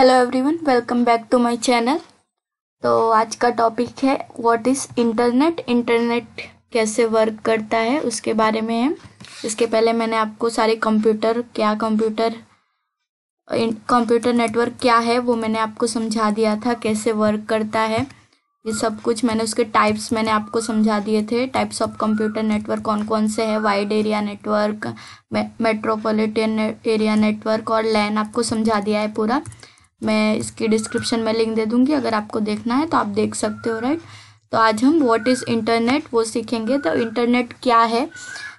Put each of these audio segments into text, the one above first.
hello everyone welcome back to my channel तो आज का टॉपिक है व्हाट इज़ इंटरनेट इंटरनेट कैसे वर्क करता है उसके बारे में है इसके पहले मैंने आपको सारे कंप्यूटर क्या कंप्यूटर कंप्यूटर नेटवर्क क्या है वो मैंने आपको समझा दिया था कैसे वर्क करता है ये सब कुछ मैंने उसके टाइप्स मैंने आपको समझा दिए थे टाइप्स ऑफ कंप्यूटर नेटवर्क कौन कौन से हैं wide area network metropolitan area network और लैन आपको समझा दिया है पूरा मैं इसकी डिस्क्रिप्शन में लिंक दे दूंगी अगर आपको देखना है तो आप देख सकते हो राइट तो आज हम व्हाट इज़ इंटरनेट वो सीखेंगे तो इंटरनेट क्या है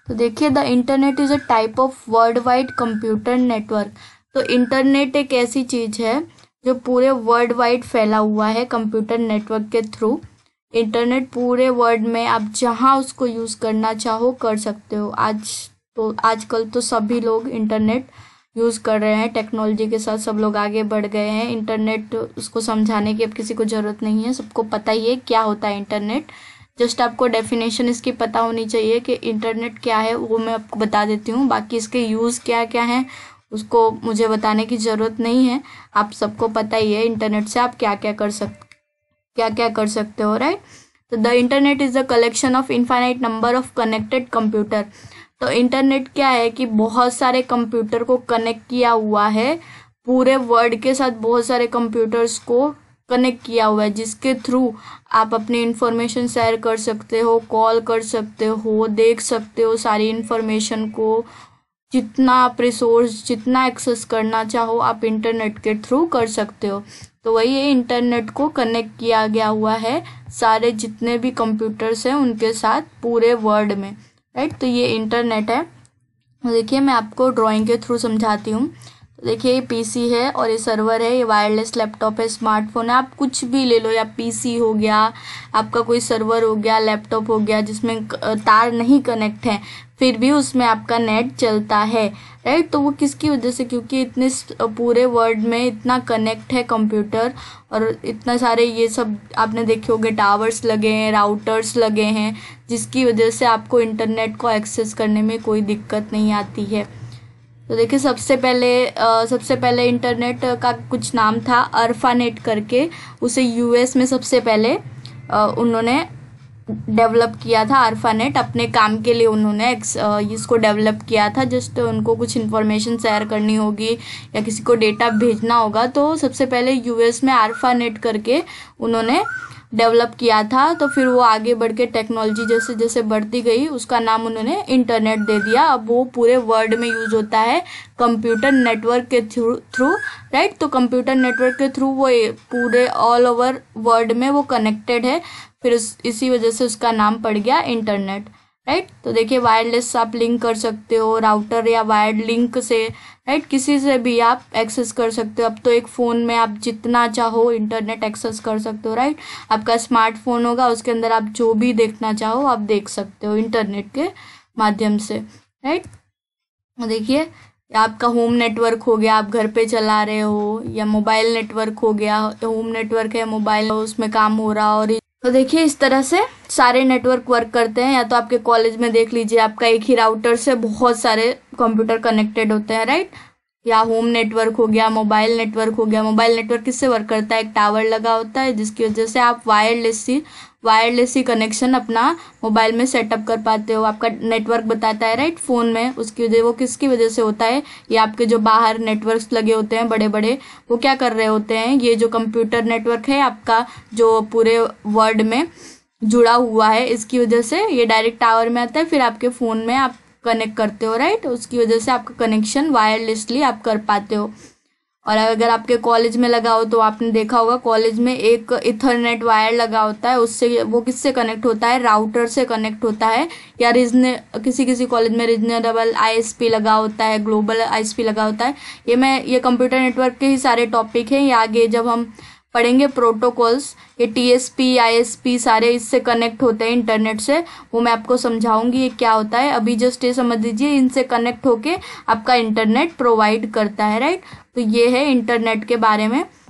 तो देखिए the internet is a type of world wide computer network तो इंटरनेट एक ऐसी चीज़ है जो पूरे वर्ल्ड वाइड फैला हुआ है कंप्यूटर नेटवर्क के थ्रू इंटरनेट पूरे वर्ल्ड में आप जहाँ उसको यूज़ करना चाहो कर सकते हो आज तो आजकल तो सभी लोग इंटरनेट यूज़ कर रहे हैं टेक्नोलॉजी के साथ सब लोग आगे बढ़ गए हैं इंटरनेट उसको समझाने की अब किसी को ज़रूरत नहीं है सबको पता ही है क्या होता है इंटरनेट जस्ट आपको डेफिनेशन इसकी पता होनी चाहिए कि इंटरनेट क्या है वो मैं आपको बता देती हूँ बाकी इसके यूज़ क्या क्या हैं उसको मुझे बताने की ज़रूरत नहीं है आप सबको पता ही है इंटरनेट से आप क्या क्या कर सक क्या क्या कर सकते हो राइट तो the internet is the collection of infinite number of connected computer तो इंटरनेट क्या है कि बहुत सारे कंप्यूटर को कनेक्ट किया हुआ है पूरे वर्ल्ड के साथ बहुत सारे कंप्यूटर्स को कनेक्ट किया हुआ है जिसके थ्रू आप अपनी इन्फॉर्मेशन शेयर कर सकते हो कॉल कर सकते हो देख सकते हो सारी इन्फॉर्मेशन को जितना आप रिसोर्स जितना एक्सेस करना चाहो आप इंटरनेट के थ्रू कर सकते हो तो वही है इंटरनेट को कनेक्ट किया गया हुआ है सारे जितने भी कंप्यूटर्स हैं उनके साथ पूरे वर्ल्ड में राइट तो ये इंटरनेट है देखिए मैं आपको ड्राइंग के थ्रू समझाती हूँ तो देखिए ये पीसी है और ये सर्वर है ये वायरलेस लैपटॉप है स्मार्टफोन है आप कुछ भी ले लो या पीसी हो गया आपका कोई सर्वर हो गया लैपटॉप हो गया जिसमें तार नहीं कनेक्ट है फिर भी उसमें आपका नेट चलता है राइट तो वो किसकी वजह से क्योंकि इतने पूरे वर्ल्ड में इतना कनेक्ट है कंप्यूटर और इतना सारे ये सब आपने देखे होंगे टावर्स लगे हैं राउटर्स लगे हैं जिसकी वजह से आपको इंटरनेट को एक्सेस करने में कोई दिक्कत नहीं आती है तो देखिए सबसे पहले आ, सबसे पहले इंटरनेट का कुछ नाम था अरफानेट करके उसे यूएस में सबसे पहले आ, उन्होंने डेवलप किया था आरफा नेट अपने काम के लिए उन्होंने इसको डेवलप किया था जस्ट उनको कुछ इन्फॉर्मेशन शेयर करनी होगी या किसी को डेटा भेजना होगा तो सबसे पहले यूएस में आरफा नेट करके उन्होंने डेवलप किया था तो फिर वो आगे बढ़ के टेक्नोलॉजी जैसे जैसे बढ़ती गई उसका नाम उन्होंने इंटरनेट दे दिया अब वो पूरे वर्ल्ड में यूज होता है कंप्यूटर नेटवर्क के थ्रू थ्रू राइट तो कंप्यूटर नेटवर्क के थ्रू वो पूरे ऑल ओवर वर्ल्ड में वो कनेक्टेड है फिर उस इसी वजह से उसका नाम पड़ गया इंटरनेट राइट तो देखिए वायरलेस आप लिंक कर सकते हो राउटर या वायर्ड लिंक से राइट किसी से भी आप एक्सेस कर सकते हो अब तो एक फ़ोन में आप जितना चाहो इंटरनेट एक्सेस कर सकते हो राइट आपका स्मार्टफोन होगा उसके अंदर आप जो भी देखना चाहो आप देख सकते हो इंटरनेट के माध्यम से राइट तो देखिए आपका होम नेटवर्क हो गया आप घर पे चला रहे हो या मोबाइल नेटवर्क हो गया होम नेटवर्क है मोबाइल उसमें काम हो रहा और तो देखिए इस तरह से सारे नेटवर्क वर्क करते हैं या तो आपके कॉलेज में देख लीजिए आपका एक ही राउटर से बहुत सारे कंप्यूटर कनेक्टेड होते हैं राइट या होम नेटवर्क हो गया मोबाइल नेटवर्क हो गया मोबाइल नेटवर्क किससे वर्क करता है एक टावर लगा होता है जिसकी वजह से आप वायरलेस ही वायरलेस ही कनेक्शन अपना मोबाइल में सेटअप कर पाते हो आपका नेटवर्क बताता है राइट फ़ोन में उसकी वजह वो किसकी वजह से होता है ये आपके जो बाहर नेटवर्क्स लगे होते हैं बड़े बड़े वो क्या कर रहे होते हैं ये जो कंप्यूटर नेटवर्क है आपका जो पूरे वर्ल्ड में जुड़ा हुआ है इसकी वजह से ये डायरेक्ट टावर में आता है फिर आपके फ़ोन में आप कनेक्ट करते हो राइट उसकी वजह से आपका कनेक्शन वायरलेसली आप कर पाते हो और अगर आपके कॉलेज में लगा हो तो आपने देखा होगा कॉलेज में एक इथरनेट वायर लगा होता है उससे वो किससे कनेक्ट होता है राउटर से कनेक्ट होता है या रीजने किसी किसी कॉलेज में रिजनेबल आईएसपी लगा होता है ग्लोबल आईएसपी लगा होता है ये मैं ये कंप्यूटर नेटवर्क के ही सारे टॉपिक हैं ये आगे जब हम पढ़ेंगे प्रोटोकॉल्स ये टीएसपी आईएसपी सारे इससे कनेक्ट होते हैं इंटरनेट से वो मैं आपको समझाऊंगी ये क्या होता है अभी जस्ट ये समझ लीजिए इनसे कनेक्ट होके आपका इंटरनेट प्रोवाइड करता है राइट तो ये है इंटरनेट के बारे में